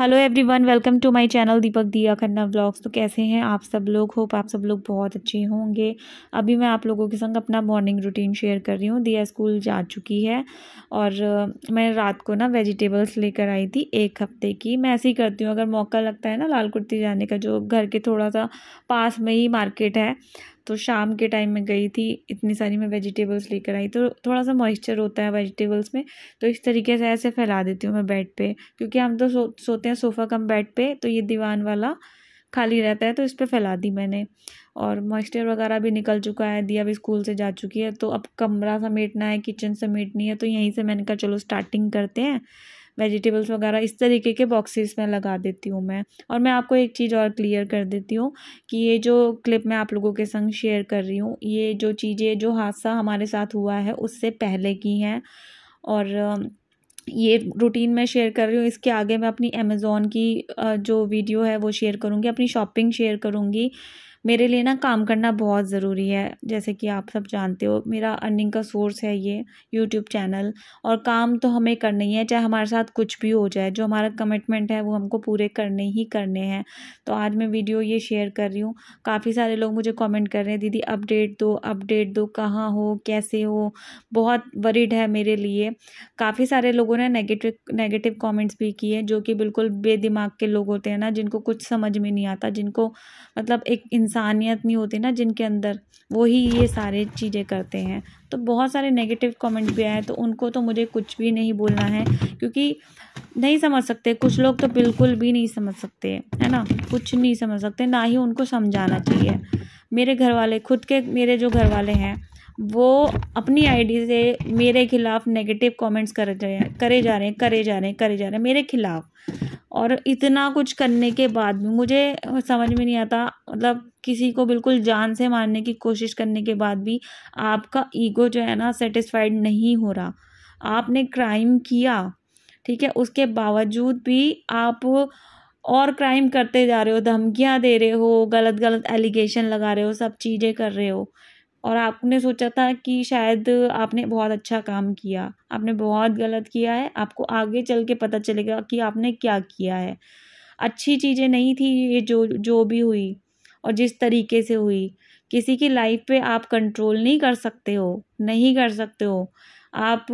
hello everyone welcome to my channel Deepak Diya Khanna vlogs तो कैसे हैं आप सब लोग होप आप सब लोग बहुत अच्छे होंगे अभी मैं आप लोगों के संग अपना मॉर्निंग रूटीन शेयर कर रही हूँ दिया स्कूल जा चुकी है और मैं रात को ना वेजिटेबल्स लेकर आई थी एक हफ्ते की मैं ऐसे ही करती हूँ अगर मौका लगता है ना लाल कुर्ती जाने का जो घर के थोड़ा सा पास में ही मार्केट है तो शाम के टाइम में गई थी इतनी सारी मैं वेजिटेबल्स लेकर आई तो थोड़ा सा मॉइस्चर होता है वेजिटेबल्स में तो इस तरीके से ऐसे फैला देती हूँ मैं बेड पे क्योंकि हम तो सो सोते हैं सोफ़ा कम बेड पे तो ये दीवान वाला खाली रहता है तो इस पर फैला दी मैंने और मॉइस्चर वगैरह भी निकल चुका है दिया भी स्कूल से जा चुकी है तो अब कमरा समेटना है किचन समेटनी है तो यहीं से मैंने कहा चलो स्टार्टिंग करते हैं वेजिटेबल्स वगैरह इस तरीके के बॉक्सेस में लगा देती हूँ मैं और मैं आपको एक चीज़ और क्लियर कर देती हूँ कि ये जो क्लिप मैं आप लोगों के संग शेयर कर रही हूँ ये जो चीज़ें जो हादसा हमारे साथ हुआ है उससे पहले की हैं और ये रूटीन मैं शेयर कर रही हूँ इसके आगे मैं अपनी अमेज़ोन की जो वीडियो है वो शेयर करूँगी अपनी शॉपिंग शेयर करूँगी मेरे लिए ना काम करना बहुत ज़रूरी है जैसे कि आप सब जानते हो मेरा अर्निंग का सोर्स है ये यूट्यूब चैनल और काम तो हमें करना ही है चाहे हमारे साथ कुछ भी हो जाए जो हमारा कमिटमेंट है वो हमको पूरे करने ही करने हैं तो आज मैं वीडियो ये शेयर कर रही हूँ काफ़ी सारे लोग मुझे कॉमेंट कर रहे हैं दीदी अपडेट दो अपडेट दो कहाँ हो कैसे हो बहुत वरीड है मेरे लिए काफ़ी सारे लोगों ने नेगेटिव नेगेटिव कमेंट्स भी किए जो कि बिल्कुल बेदिमाग के लोग होते हैं ना जिनको कुछ समझ में नहीं आता जिनको मतलब एक इंसानियत नहीं होती ना जिनके अंदर वही ये सारे चीज़ें करते हैं तो बहुत सारे नेगेटिव कमेंट भी आए तो उनको तो मुझे कुछ भी नहीं बोलना है क्योंकि नहीं समझ सकते कुछ लोग तो बिल्कुल भी नहीं समझ सकते है ना कुछ नहीं समझ सकते ना ही उनको समझाना चाहिए मेरे घर वाले खुद के मेरे जो घर वाले हैं वो अपनी आईडी से मेरे खिलाफ नेगेटिव कमेंट्स कर रहे हैं करे जा रहे हैं करे जा रहे हैं करे जा रहे हैं मेरे खिलाफ और इतना कुछ करने के बाद भी मुझे समझ में नहीं आता मतलब किसी को बिल्कुल जान से मारने की कोशिश करने के बाद भी आपका ईगो जो है ना सेटिस्फाइड नहीं हो रहा आपने क्राइम किया ठीक है उसके बावजूद भी आप और क्राइम करते जा रहे हो धमकियां दे रहे हो गलत गलत एलिगेशन लगा रहे हो सब चीज़ें कर रहे हो और आपने सोचा था कि शायद आपने बहुत अच्छा काम किया आपने बहुत गलत किया है आपको आगे चल के पता चलेगा कि आपने क्या किया है अच्छी चीज़ें नहीं थी ये जो जो भी हुई और जिस तरीके से हुई किसी की लाइफ पे आप कंट्रोल नहीं कर सकते हो नहीं कर सकते हो आप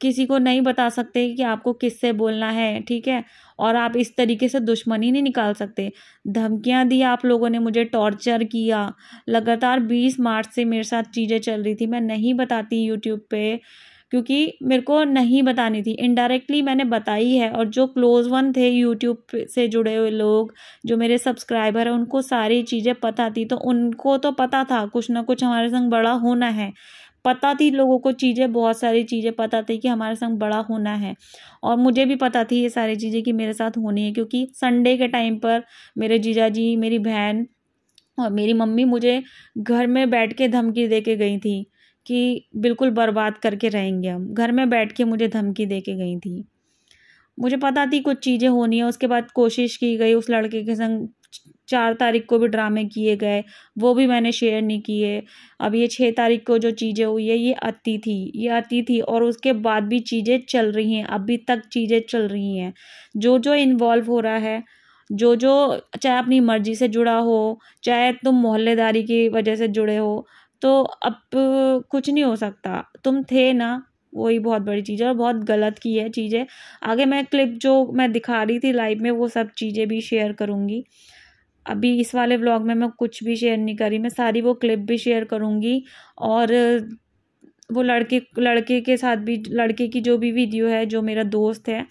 किसी को नहीं बता सकते कि आपको किससे बोलना है ठीक है और आप इस तरीके से दुश्मनी नहीं निकाल सकते धमकियां दी आप लोगों ने मुझे टॉर्चर किया लगातार बीस मार्च से मेरे साथ चीज़ें चल रही थी मैं नहीं बताती यूट्यूब पे क्योंकि मेरे को नहीं बतानी थी इनडायरेक्टली मैंने बताई है और जो क्लोज़ वन थे यूट्यूब से जुड़े हुए लोग जो मेरे सब्सक्राइबर हैं उनको सारी चीज़ें पता थी तो उनको तो पता था कुछ ना कुछ हमारे संग बड़ा होना है पता थी लोगों को चीज़ें बहुत सारी चीज़ें पता थी कि हमारे संग बड़ा होना है और मुझे भी पता थी ये सारी चीज़ें कि मेरे साथ होनी है क्योंकि संडे के टाइम पर मेरे जीजा जी मेरी बहन और मेरी मम्मी मुझे घर में बैठ के धमकी दे के गई थी कि बिल्कुल बर्बाद करके रहेंगे हम घर में बैठ के मुझे धमकी दे के गई थी मुझे पता थी कुछ चीज़ें होनी है उसके बाद कोशिश की गई उस लड़के के संग चार तारीख को भी ड्रामे किए गए वो भी मैंने शेयर नहीं किए अब ये छः तारीख को जो चीज़ें हुई है ये आती थी ये आती थी और उसके बाद भी चीज़ें चल रही हैं अभी तक चीज़ें चल रही हैं जो जो इन्वॉल्व हो रहा है जो जो चाहे अपनी मर्जी से जुड़ा हो चाहे तुम मोहल्लेदारी की वजह से जुड़े हो तो अब कुछ नहीं हो सकता तुम थे ना वही बहुत बड़ी चीज़ है और बहुत गलत की है चीज़ें आगे मैं क्लिप जो मैं दिखा रही थी लाइव में वो सब चीज़ें भी शेयर करूँगी अभी इस वाले व्लॉग में मैं कुछ भी शेयर नहीं करी मैं सारी वो क्लिप भी शेयर करूँगी और वो लड़के लड़के के साथ भी लड़के की जो भी वीडियो है जो मेरा दोस्त है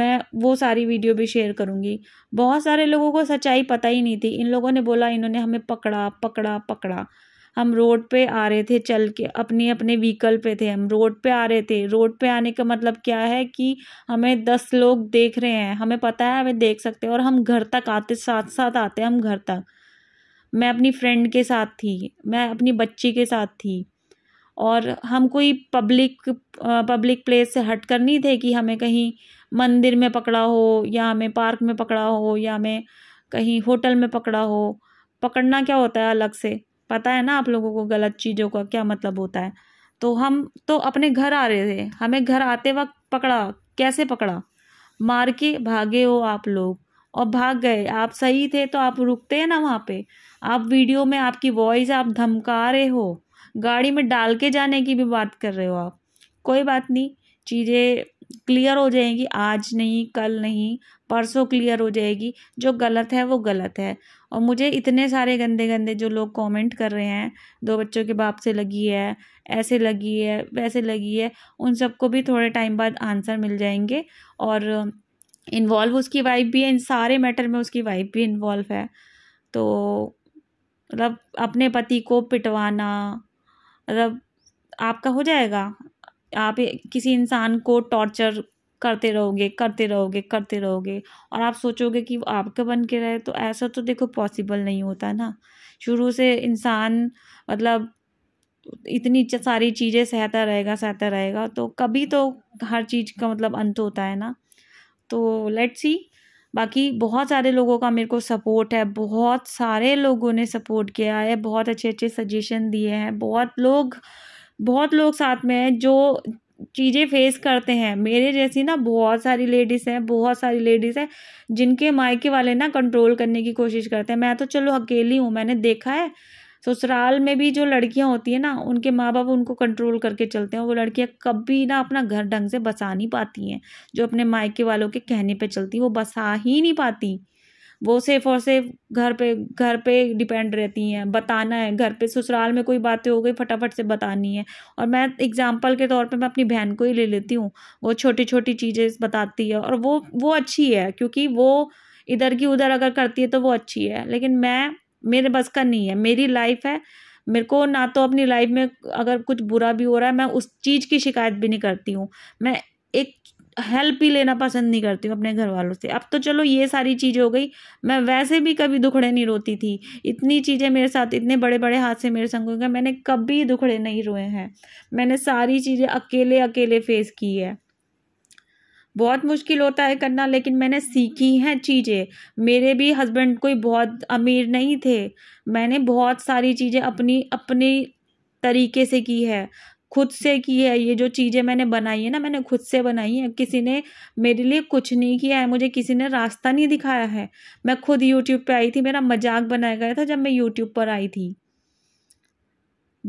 मैं वो सारी वीडियो भी शेयर करूँगी बहुत सारे लोगों को सच्चाई पता ही नहीं थी इन लोगों ने बोला इन्होंने हमें पकड़ा पकड़ा पकड़ा हम रोड पे आ रहे थे चल के अपने अपने व्हीकल पे थे हम रोड पे आ रहे थे रोड पे आने का मतलब क्या है कि हमें दस लोग देख रहे हैं हमें पता है हमें देख सकते हैं और हम घर तक आते साथ साथ आते हम घर तक मैं अपनी फ्रेंड के साथ थी मैं अपनी बच्ची के साथ थी और हम कोई पब्लिक पब्लिक प्लेस से हट कर नहीं थे कि हमें कहीं मंदिर में पकड़ा हो या हमें पार्क में पकड़ा हो या हमें कहीं होटल में पकड़ा हो पकड़ना क्या होता है अलग से पता है ना आप लोगों को गलत चीज़ों का क्या मतलब होता है तो हम तो अपने घर आ रहे थे हमें घर आते वक्त पकड़ा कैसे पकड़ा मार के भागे हो आप लोग और भाग गए आप सही थे तो आप रुकते हैं ना वहाँ पे आप वीडियो में आपकी वॉइस आप धमका रहे हो गाड़ी में डाल के जाने की भी बात कर रहे हो आप कोई बात नहीं चीज़ें क्लियर हो जाएगी आज नहीं कल नहीं परसों क्लियर हो जाएगी जो गलत है वो गलत है और मुझे इतने सारे गंदे गंदे जो लोग कमेंट कर रहे हैं दो बच्चों के बाप से लगी है ऐसे लगी है वैसे लगी है उन सबको भी थोड़े टाइम बाद आंसर मिल जाएंगे और इन्वॉल्व उसकी वाइफ भी है इन सारे मैटर में उसकी वाइफ भी इन्वॉल्व है तो मतलब अपने पति को पिटवाना मतलब आपका हो जाएगा आप किसी इंसान को टॉर्चर करते रहोगे करते रहोगे करते रहोगे और आप सोचोगे कि वो आपके बन के रहे तो ऐसा तो देखो पॉसिबल नहीं होता ना शुरू से इंसान मतलब इतनी सारी चीज़ें सहता रहेगा सहता रहेगा तो कभी तो हर चीज़ का मतलब अंत होता है ना तो लेट्स सी बाकी बहुत सारे लोगों का मेरे को सपोर्ट है बहुत सारे लोगों ने सपोर्ट किया है बहुत अच्छे अच्छे सजेशन दिए हैं बहुत लोग बहुत लोग साथ में हैं जो चीज़ें फेस करते हैं मेरे जैसी ना बहुत सारी लेडीज़ हैं बहुत सारी लेडीज़ हैं जिनके मायके वाले ना कंट्रोल करने की कोशिश करते हैं मैं तो चलो अकेली हूँ मैंने देखा है ससुराल में भी जो लड़कियाँ होती हैं ना उनके माँ बाप उनको कंट्रोल करके चलते हैं वो लड़कियाँ कभी ना अपना घर ढंग से बसा नहीं पाती हैं जो अपने मायके वालों के कहने पर चलती वो बसा ही नहीं पाती वो सिर्फ और सिर्फ घर पे घर पे डिपेंड रहती हैं बताना है घर पे ससुराल में कोई बातें हो गई फटाफट से बतानी है और मैं एग्जांपल के तौर पे मैं अपनी बहन को ही ले लेती हूँ वो छोटी छोटी चीज़ें बताती है और वो वो अच्छी है क्योंकि वो इधर की उधर अगर करती है तो वो अच्छी है लेकिन मैं मेरे बस का नहीं है मेरी लाइफ है मेरे को ना तो अपनी लाइफ में अगर कुछ बुरा भी हो रहा है मैं उस चीज़ की शिकायत भी नहीं करती हूँ मैं एक हेल्प ही लेना पसंद नहीं करती हूँ अपने घर वालों से अब तो चलो ये सारी चीज़ हो गई मैं वैसे भी कभी दुखड़े नहीं रोती थी इतनी चीज़ें मेरे साथ इतने बड़े बड़े हादसे मेरे संग हुए मैंने कभी दुखड़े नहीं रोए हैं मैंने सारी चीज़ें अकेले अकेले फेस की है बहुत मुश्किल होता है करना लेकिन मैंने सीखी हैं चीज़ें मेरे भी हस्बैंड कोई बहुत अमीर नहीं थे मैंने बहुत सारी चीज़ें अपनी अपनी तरीके से की है खुद से की है ये जो चीज़ें मैंने बनाई है ना मैंने खुद से बनाई है किसी ने मेरे लिए कुछ नहीं किया है मुझे किसी ने रास्ता नहीं दिखाया है मैं खुद यूट्यूब पे आई थी मेरा मजाक बनाया गया था जब मैं यूट्यूब पर आई थी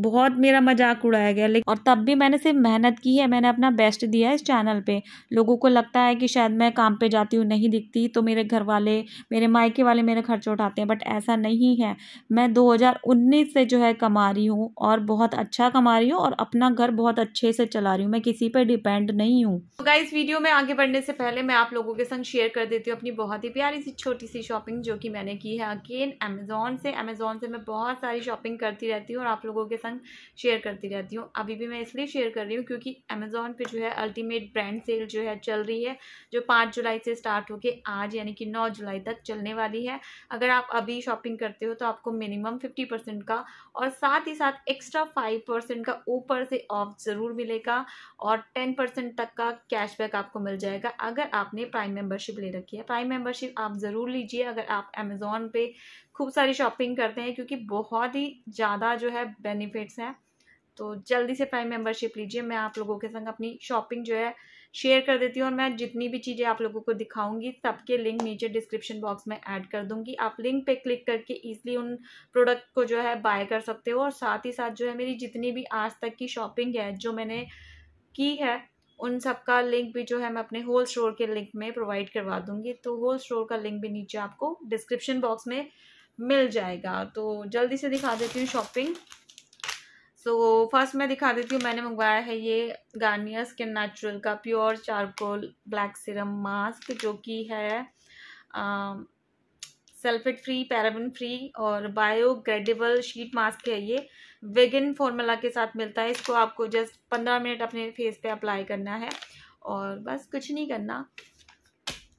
बहुत मेरा मजाक उड़ाया गया लेकिन और तब भी मैंने सिर्फ मेहनत की है मैंने अपना बेस्ट दिया है इस चैनल पे लोगों को लगता है कि शायद मैं काम पे जाती हूँ नहीं दिखती तो मेरे घर वाले मेरे मायके वाले मेरे खर्चे उठाते हैं बट ऐसा नहीं है मैं 2019 से जो है कमा रही हूँ और बहुत अच्छा कमा रही हूँ और अपना घर बहुत अच्छे से चला रही हूँ मैं किसी पर डिपेंड नहीं हूँ तो इस वीडियो में आगे बढ़ने से पहले मैं आप लोगों के संग शेयर कर देती हूँ अपनी बहुत ही प्यारी सी छोटी सी शॉपिंग जो कि मैंने की है अगेन अमेजोन से अमेजोन से मैं बहुत सारी शॉपिंग करती रहती हूँ और आप लोगों के साथ पर्सन शेयर करती रहती हूँ अभी भी मैं इसलिए शेयर कर रही हूँ क्योंकि अमेज़ोन पे जो है अल्टीमेट ब्रांड सेल जो है चल रही है जो पाँच जुलाई से स्टार्ट होकर आज यानी कि नौ जुलाई तक चलने वाली है अगर आप अभी शॉपिंग करते हो तो आपको मिनिमम फिफ्टी का और साथ ही साथ एक्स्ट्रा फाइव का ऊपर से ऑफ ज़रूर मिलेगा और टेन तक का कैशबैक आपको मिल जाएगा अगर आपने प्राइम मेम्बरशिप ले रखी है प्राइम मेम्बरशिप आप ज़रूर लीजिए अगर आप अमेज़ोन पे खूब सारी शॉपिंग करते हैं क्योंकि बहुत ही ज़्यादा जो है बेनिफिट्स हैं तो जल्दी से प्राइम मेंबरशिप लीजिए मैं आप लोगों के संग अपनी शॉपिंग जो है शेयर कर देती हूँ और मैं जितनी भी चीज़ें आप लोगों को दिखाऊंगी सबके लिंक नीचे डिस्क्रिप्शन बॉक्स में ऐड कर दूंगी आप लिंक पे क्लिक करके ईजिली उन प्रोडक्ट को जो है बाय कर सकते हो और साथ ही साथ जो है मेरी जितनी भी आज तक की शॉपिंग है जो मैंने की है उन सब का लिंक भी जो है मैं अपने होल स्टोर के लिंक में प्रोवाइड करवा दूंगी तो होल स्टोर का लिंक भी नीचे आपको डिस्क्रिप्शन बॉक्स में मिल जाएगा तो जल्दी से दिखा देती हूँ शॉपिंग सो so, फर्स्ट मैं दिखा देती हूँ मैंने मंगवाया है ये गार्नियर स्किन नेचुरल का pure charcoal black serum mask जो कि है सल्फेट फ्री पैराबिन फ्री और बायोग्रेडेबल शीट मास्क है ये वेगन फॉर्मूला के साथ मिलता है इसको आपको जस्ट पंद्रह मिनट अपने फेस पे अप्लाई करना है और बस कुछ नहीं करना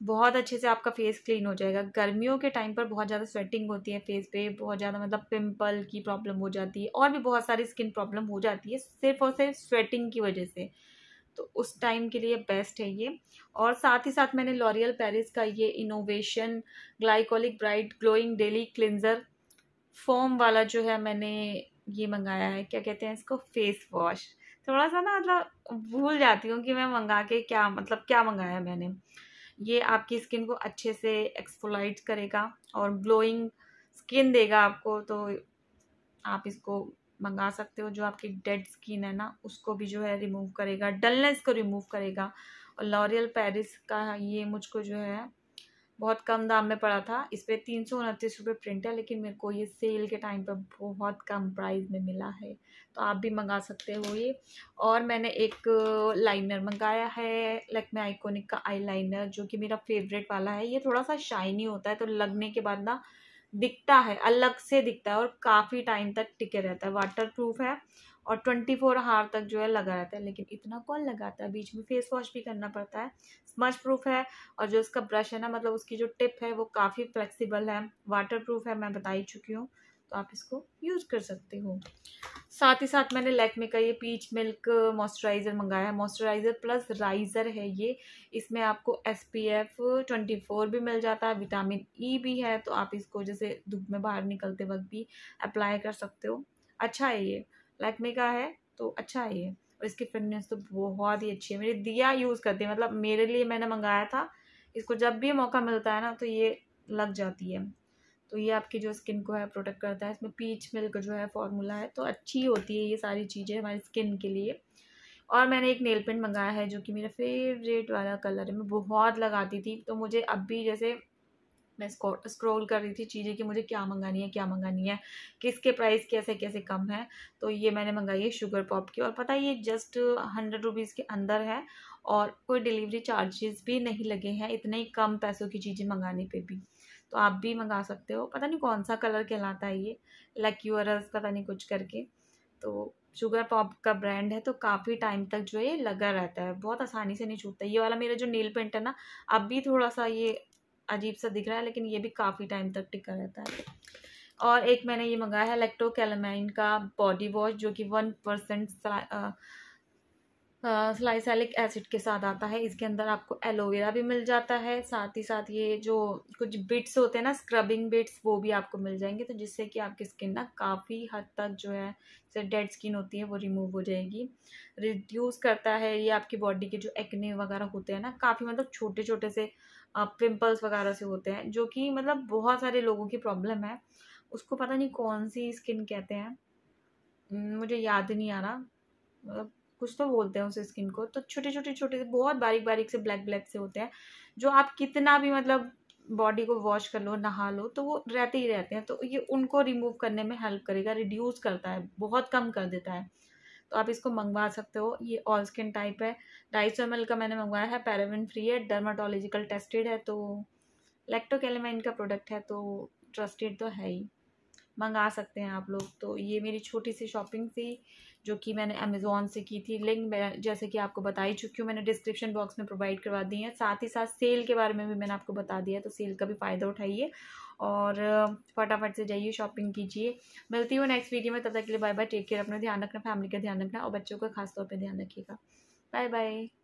बहुत अच्छे से आपका फेस क्लीन हो जाएगा गर्मियों के टाइम पर बहुत ज़्यादा स्वेटिंग होती है फेस पे बहुत ज़्यादा मतलब पिंपल की प्रॉब्लम हो जाती है और भी बहुत सारी स्किन प्रॉब्लम हो जाती है सिर्फ और सिर्फ स्वेटिंग की वजह से तो उस टाइम के लिए बेस्ट है ये और साथ ही साथ मैंने लॉरियल पेरिस का ये innovation glycolic bright glowing daily cleanser foam वाला जो है मैंने ये मंगाया है क्या कहते हैं इसको फेस वॉश थोड़ा सा ना मतलब भूल जाती हूँ कि मैं मंगा के क्या मतलब क्या मंगाया मैंने ये आपकी स्किन को अच्छे से एक्सफोलाइट करेगा और ग्लोइंग स्किन देगा आपको तो आप इसको मंगा सकते हो जो आपकी डेड स्किन है ना उसको भी जो है रिमूव करेगा डलनेस को रिमूव करेगा और लॉरियल पेरिस का ये मुझको जो है बहुत कम दाम में पड़ा था इस पर तीन सौ उनतीस रुपये प्रिंट है लेकिन मेरे को ये सेल के टाइम पर बहुत कम प्राइस में मिला है तो आप भी मंगा सकते हो ये और मैंने एक लाइनर मंगाया है लैक्मे आइकोनिक का आई लाइनर जो कि मेरा फेवरेट वाला है ये थोड़ा सा शाइनी होता है तो लगने के बाद ना दिखता है अलग से दिखता है और काफ़ी टाइम तक टिके रहता है वाटर प्रूफ है और ट्वेंटी फोर हार तक जो है लगा रहता है लेकिन इतना कौन लगाता है बीच में फेस वॉश भी करना पड़ता है स्मच प्रूफ है और जो इसका ब्रश है ना मतलब उसकी जो टिप है वो काफ़ी फ्लेक्सीबल है वाटर प्रूफ है मैं बता ही चुकी हूँ तो आप इसको यूज़ कर सकते हो साथ ही साथ मैंने लैकमे का ये पीच मिल्क मॉइस्चराइज़र मंगाया है मॉइस्चराइज़र प्लस राइज़र है ये इसमें आपको S P F twenty four भी मिल जाता है विटामिन ई e भी है तो आप इसको जैसे धूप में बाहर निकलते वक्त भी अप्लाई कर सकते हो अच्छा है ये लैकमे का है तो अच्छा है ये और इसकी फिटनेस तो बहुत ही अच्छी है मेरी दिया यूज़ करती है मतलब मेरे लिए मैंने मंगाया था इसको जब भी मौका मिलता है ना तो ये लग जाती है तो ये आपकी जो स्किन को है प्रोटेक्ट करता है इसमें पीच मिल्क जो है फॉर्मूला है तो अच्छी होती है ये सारी चीज़ें हमारी स्किन के लिए और मैंने एक नेल पेंट मंगाया है जो कि मेरा फेवरेट वाला कलर है मैं बहुत लगाती थी तो मुझे अब भी जैसे मैं स्क्रॉल कर रही थी चीज़ें कि मुझे क्या मंगानी है क्या मंगानी है किसके प्राइस कैसे कैसे कम है तो ये मैंने मंगाई है शुगर पॉप की और पता है ये जस्ट हंड्रेड रुपीज़ के अंदर है और कोई डिलीवरी चार्जेस भी नहीं लगे हैं इतने ही कम पैसों की चीज़ें मंगाने पे भी तो आप भी मंगा सकते हो पता नहीं कौन सा कलर कहलाता है ये लक्यूरस पता नहीं कुछ करके तो शुगर पॉप का ब्रांड है तो काफ़ी टाइम तक जो है लगा रहता है बहुत आसानी से नहीं छूटता ये वाला मेरा जो नील पेंट है ना अब भी थोड़ा सा ये अजीब सा दिख रहा है लेकिन ये भी काफ़ी टाइम तक टिका रहता है और एक मैंने ये मंगाया है लेक्टोकैलमाइन का बॉडी वॉश जो कि वन परसेंट स्लाइसैलिक एसिड के साथ आता है इसके अंदर आपको एलोवेरा भी मिल जाता है साथ ही साथ ये जो कुछ बिट्स होते हैं ना स्क्रबिंग बिट्स वो भी आपको मिल जाएंगे तो जिससे कि आपकी स्किन ना काफ़ी हद तक जो है जैसे डेड स्किन होती है वो रिमूव हो जाएगी रिड्यूस करता है ये आपकी बॉडी के जो एक्ने वगैरह होते हैं ना काफ़ी मतलब छोटे छोटे से पिंपल्स वगैरह से होते हैं जो कि मतलब बहुत सारे लोगों की प्रॉब्लम है उसको पता नहीं कौन सी स्किन कहते हैं मुझे याद नहीं आ रहा मतलब कुछ तो बोलते हैं उस स्किन को तो छोटे छोटे छोटे बहुत बारीक बारीक से ब्लैक ब्लैक से होते हैं जो आप कितना भी मतलब बॉडी को वॉश कर लो नहा लो तो वो रहते ही रहते हैं तो ये उनको रिमूव करने में हेल्प करेगा रिड्यूस करता है बहुत कम कर देता है तो आप इसको मंगवा सकते हो ये ऑल स्किन टाइप है ढाई सौ एम का मैंने मंगवाया है पैराविन फ्री है डर्माटोलॉजिकल टेस्टेड है तो लेक्टोकेलेमाइन का प्रोडक्ट है तो ट्रस्टेड तो है ही मंगा सकते हैं आप लोग तो ये मेरी छोटी सी शॉपिंग थी जो कि मैंने अमेज़ोन से की थी लिंक मैं जैसे कि आपको बता ही चुकी हूँ मैंने डिस्क्रिप्शन बॉक्स में प्रोवाइड करवा दी है साथ ही साथ सेल के बारे में भी मैंने आपको बता दिया तो सेल का भी फ़ायदा उठाइए और फटाफट से जाइए शॉपिंग कीजिए मिलती हूँ नेक्स्ट वीडियो में तब तक के लिए बाय बाय टेक केयर अपना ध्यान रखना फैमिली का ध्यान रखना और बच्चों का खासतौर पर ध्यान रखिएगा बाय बाय